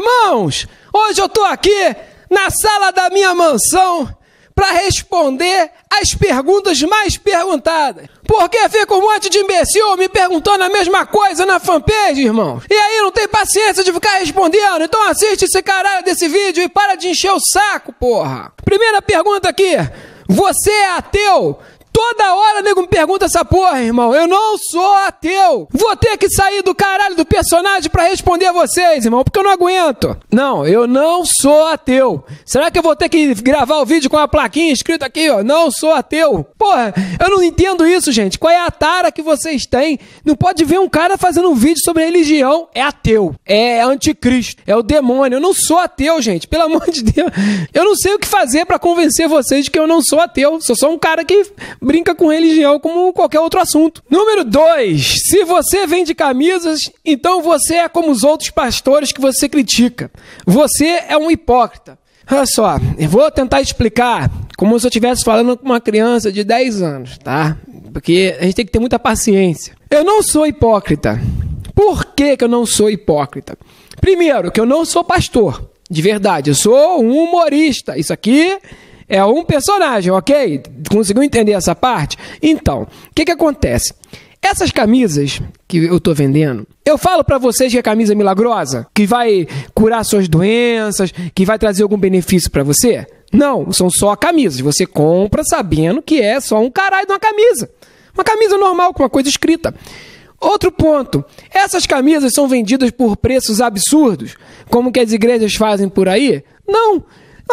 Irmãos, hoje eu estou aqui na sala da minha mansão para responder as perguntas mais perguntadas. Porque fica um monte de imbecil me perguntando a mesma coisa na fanpage, irmão. E aí não tem paciência de ficar respondendo. Então assiste esse caralho desse vídeo e para de encher o saco, porra. Primeira pergunta aqui. Você é ateu? Toda hora nego me pergunta essa porra, irmão. Eu não sou ateu. Vou ter que sair do caralho do personagem para responder a vocês, irmão, porque eu não aguento. Não, eu não sou ateu. Será que eu vou ter que gravar o vídeo com a plaquinha escrita aqui, ó? Não sou ateu. Porra, eu não entendo isso, gente. Qual é a tara que vocês têm? Não pode ver um cara fazendo um vídeo sobre religião. É ateu. É anticristo. É o demônio. Eu não sou ateu, gente. Pelo amor de Deus. Eu não sei o que fazer para convencer vocês de que eu não sou ateu. Sou só um cara que brinca com religião como qualquer outro assunto. Número 2. Se você vende camisas, então você é como os outros pastores que você critica. Você é um hipócrita. Olha só, eu vou tentar explicar como se eu estivesse falando com uma criança de 10 anos, tá? Porque a gente tem que ter muita paciência. Eu não sou hipócrita. Por que, que eu não sou hipócrita? Primeiro, que eu não sou pastor. De verdade, eu sou um humorista. Isso aqui é um personagem, ok? Conseguiu entender essa parte? Então, o que, que acontece? Essas camisas que eu tô vendendo, eu falo para vocês que é camisa milagrosa, que vai curar suas doenças, que vai trazer algum benefício para você? Não, são só camisas. Você compra sabendo que é só um caralho de uma camisa. Uma camisa normal com uma coisa escrita. Outro ponto: essas camisas são vendidas por preços absurdos, como que as igrejas fazem por aí? Não.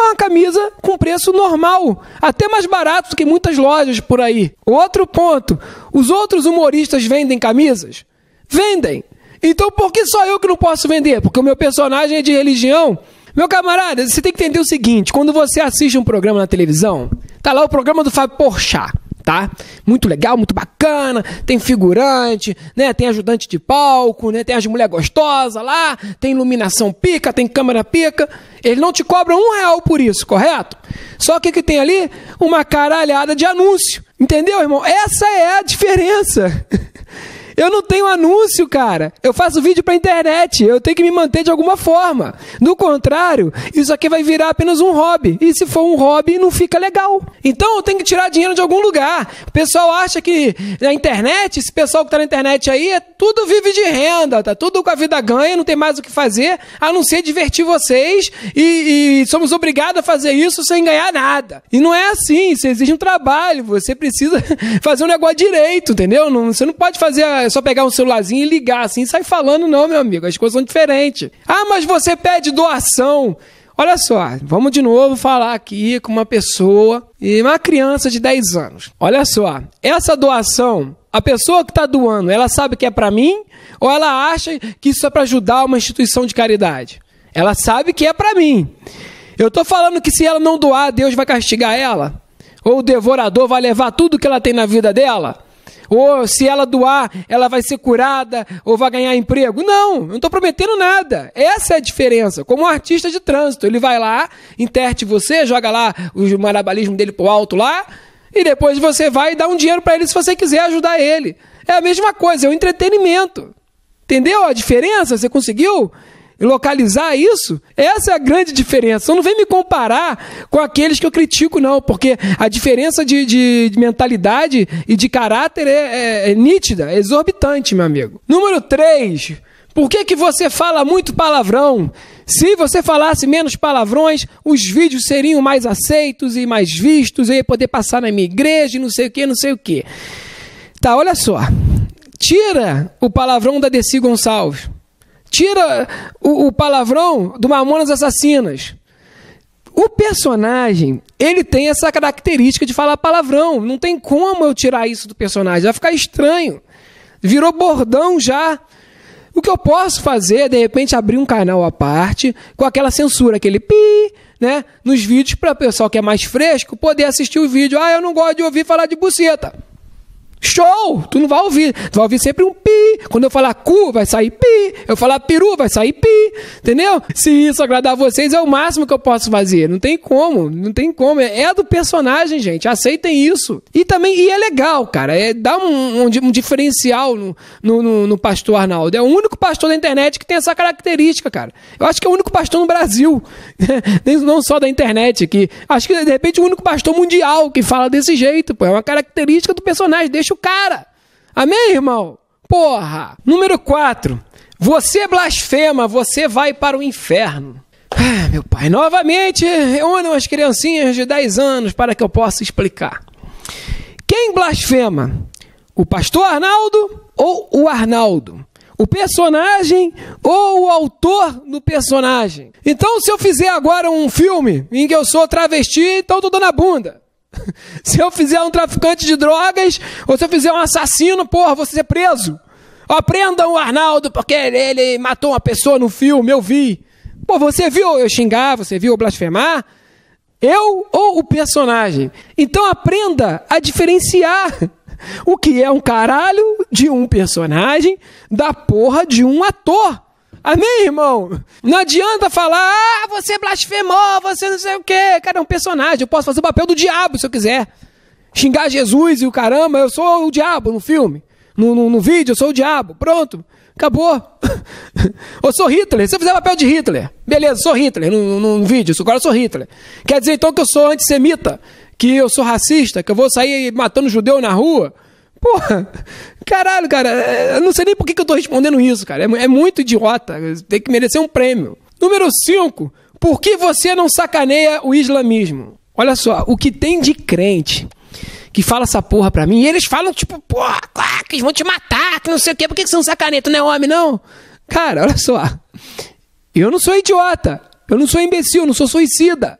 É uma camisa com preço normal, até mais barato do que muitas lojas por aí. Outro ponto: os outros humoristas vendem camisas? Vendem. Então por que só eu que não posso vender? Porque o meu personagem é de religião? Meu camarada, você tem que entender o seguinte: quando você assiste um programa na televisão, tá lá o programa do Fábio Porchat tá? Muito legal, muito bacana. Tem figurante, né? Tem ajudante de palco, né? Tem as mulher gostosa lá, tem iluminação pica, tem câmera pica. Ele não te cobra um real por isso, correto? Só que que tem ali? Uma caralhada de anúncio. Entendeu, irmão? Essa é a diferença. Eu não tenho anúncio, cara. Eu faço vídeo pra internet. Eu tenho que me manter de alguma forma. Do contrário, isso aqui vai virar apenas um hobby. E se for um hobby, não fica legal. Então eu tenho que tirar dinheiro de algum lugar. O pessoal acha que na internet, esse pessoal que tá na internet aí, é tudo vive de renda, tá tudo com a vida ganha, não tem mais o que fazer, a não ser divertir vocês e, e somos obrigados a fazer isso sem ganhar nada. E não é assim, Você exige um trabalho, você precisa fazer um negócio direito, entendeu? Não, você não pode fazer é só pegar um celularzinho e ligar assim, sai falando não, meu amigo, as coisas são diferentes. Ah, mas você pede doação. Olha só, vamos de novo falar aqui com uma pessoa, uma criança de 10 anos. Olha só, essa doação, a pessoa que está doando, ela sabe que é para mim ou ela acha que isso é para ajudar uma instituição de caridade? Ela sabe que é para mim. Eu estou falando que se ela não doar, Deus vai castigar ela? Ou o devorador vai levar tudo que ela tem na vida dela? ou se ela doar, ela vai ser curada, ou vai ganhar emprego. Não, não estou prometendo nada. Essa é a diferença. Como um artista de trânsito, ele vai lá, interte você, joga lá o marabalismo dele pro alto lá, e depois você vai dar um dinheiro para ele se você quiser ajudar ele. É a mesma coisa, é o um entretenimento. Entendeu a diferença? Você conseguiu localizar isso? Essa é a grande diferença. Então não vem me comparar com aqueles que eu critico, não, porque a diferença de, de, de mentalidade e de caráter é, é, é nítida, é exorbitante, meu amigo. Número 3. Por que, que você fala muito palavrão? Se você falasse menos palavrões, os vídeos seriam mais aceitos e mais vistos, eu ia poder passar na minha igreja e não sei o que, não sei o que. Tá, olha só. Tira o palavrão da Desi Gonçalves. Tira o, o palavrão do Mamonas Assassinas. O personagem, ele tem essa característica de falar palavrão. Não tem como eu tirar isso do personagem. Vai ficar estranho. Virou bordão já. O que eu posso fazer é, de repente, abrir um canal à parte com aquela censura, aquele pi, né? Nos vídeos para o pessoal que é mais fresco poder assistir o vídeo. Ah, eu não gosto de ouvir falar de buceta. Show! Tu não vai ouvir. Tu vai ouvir sempre um pi. Quando eu falar cu, vai sair pi. Eu falar peru, vai sair pi. Entendeu? Se isso agradar a vocês, é o máximo que eu posso fazer. Não tem como. Não tem como. É, é do personagem, gente. Aceitem isso. E também, e é legal, cara. É, dá um, um, um diferencial no, no, no, no, pastor Arnaldo. É o único pastor da internet que tem essa característica, cara. Eu acho que é o único pastor no Brasil. não só da internet. Que, acho que, de repente, é o único pastor mundial que fala desse jeito. Pô. É uma característica do personagem. Deixa deixa o cara. Amém, irmão? Porra! Número 4. Você blasfema, você vai para o inferno. Ah, meu pai, novamente, reúnam as criancinhas de 10 anos para que eu possa explicar. Quem blasfema? O pastor Arnaldo ou o Arnaldo? O personagem ou o autor do personagem? Então, se eu fizer agora um filme em que eu sou travesti, então eu tô dando a bunda. Se eu fizer um traficante de drogas, ou se eu fizer um assassino, porra, vou ser preso. Aprendam o Arnaldo, porque ele matou uma pessoa no filme, eu vi. Pô, você viu eu xingar, você viu eu blasfemar? Eu ou o personagem? Então aprenda a diferenciar o que é um caralho de um personagem da porra de um ator. Amém, irmão? Não adianta falar, ah, você blasfemou, você não sei o quê. Cara, é um personagem, eu posso fazer o papel do diabo se eu quiser. Xingar Jesus e o caramba, eu sou o diabo no filme. No, no, no vídeo, eu sou o diabo. Pronto, acabou. eu sou Hitler, se eu fizer o papel de Hitler, beleza, sou Hitler no, no, no vídeo, agora eu sou Hitler. Quer dizer então que eu sou antissemita, que eu sou racista, que eu vou sair matando judeu na rua... Porra, caralho, cara, é, eu não sei nem por que, eu tô respondendo isso, cara. É, é muito idiota, tem que merecer um prêmio. Número 5, por que você não sacaneia o islamismo? Olha só, o que tem de crente que fala essa porra pra mim, e eles falam tipo, porra, ah, que eles vão te matar, que não sei o quê, por que você não sacaneia? Tu não é homem, não? Cara, olha só, eu não sou idiota, eu não sou imbecil, eu não sou suicida.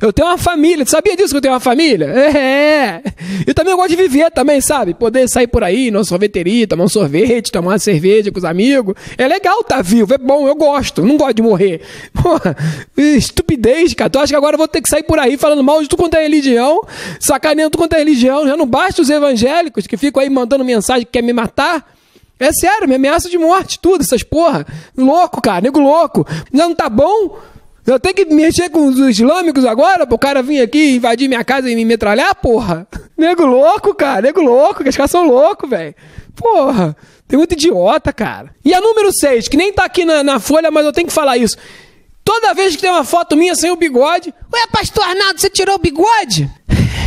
Eu tenho uma família. Tu sabia disso que eu tenho uma família? É, é. E também eu gosto de viver também, sabe? Poder sair por aí, numa sorveteria, tomar um sorvete, tomar uma cerveja com os amigos. É legal estar tá vivo, é bom, eu gosto. Não gosto de morrer. Porra, estupidez, cara. Tu acha que agora eu vou ter que sair por aí falando mal de tudo quanto é religião, sacaneando tudo quanto é religião. Já não basta os evangélicos que ficam aí mandando mensagem que quer me matar. É sério, me ameaça de morte, tudo, essas porra. Louco, cara, nego louco. Já não tá bom? Eu tenho que mexer com os islâmicos agora pro cara vir aqui invadir minha casa e me metralhar, porra? Nego louco, cara. Nego louco, que os caras são loucos, velho. Porra, tem muito idiota, cara. E a número 6, que nem tá aqui na, na folha, mas eu tenho que falar isso. Toda vez que tem uma foto minha sem o bigode, ué, pastor Arnaldo, você tirou o bigode?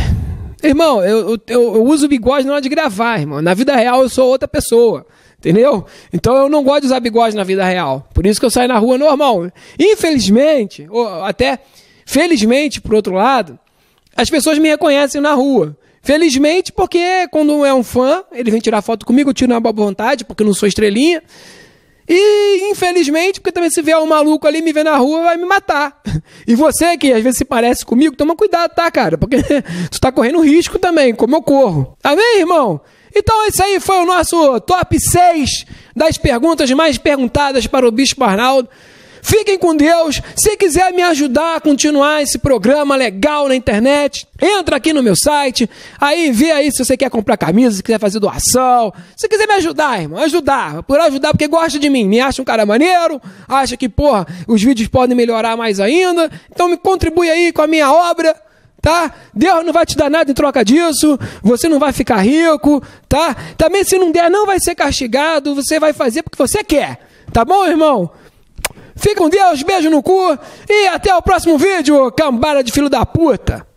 Irmão, eu, eu, eu uso o bigode na hora de gravar, irmão. Na vida real eu sou outra pessoa. Entendeu? Então eu não gosto de usar bigode na vida real. Por isso que eu saio na rua normal. Infelizmente, ou até felizmente, por outro lado, as pessoas me reconhecem na rua. Felizmente, porque quando é um fã, ele vem tirar foto comigo, eu tiro na boa vontade, porque eu não sou estrelinha. E infelizmente, porque também se vier um maluco ali me ver na rua, vai me matar. E você que às vezes se parece comigo, toma cuidado, tá, cara? Porque tu tá correndo risco também, como eu corro. Amém, irmão? Então, esse aí foi o nosso top 6 das perguntas mais perguntadas para o Bispo Arnaldo. Fiquem com Deus. Se quiser me ajudar a continuar esse programa legal na internet, entra aqui no meu site. Aí vê aí se você quer comprar camisa, se quiser fazer doação. Se quiser me ajudar, irmão, ajudar. Por ajudar, porque gosta de mim. Me acha um cara maneiro, acha que, porra, os vídeos podem melhorar mais ainda. Então me contribui aí com a minha obra tá? Deus não vai te dar nada em troca disso, você não vai ficar rico, tá? Também se não der, não vai ser castigado, você vai fazer porque você quer, tá bom, irmão? Fica com Deus, beijo no cu e até o próximo vídeo, cambada de filho da puta!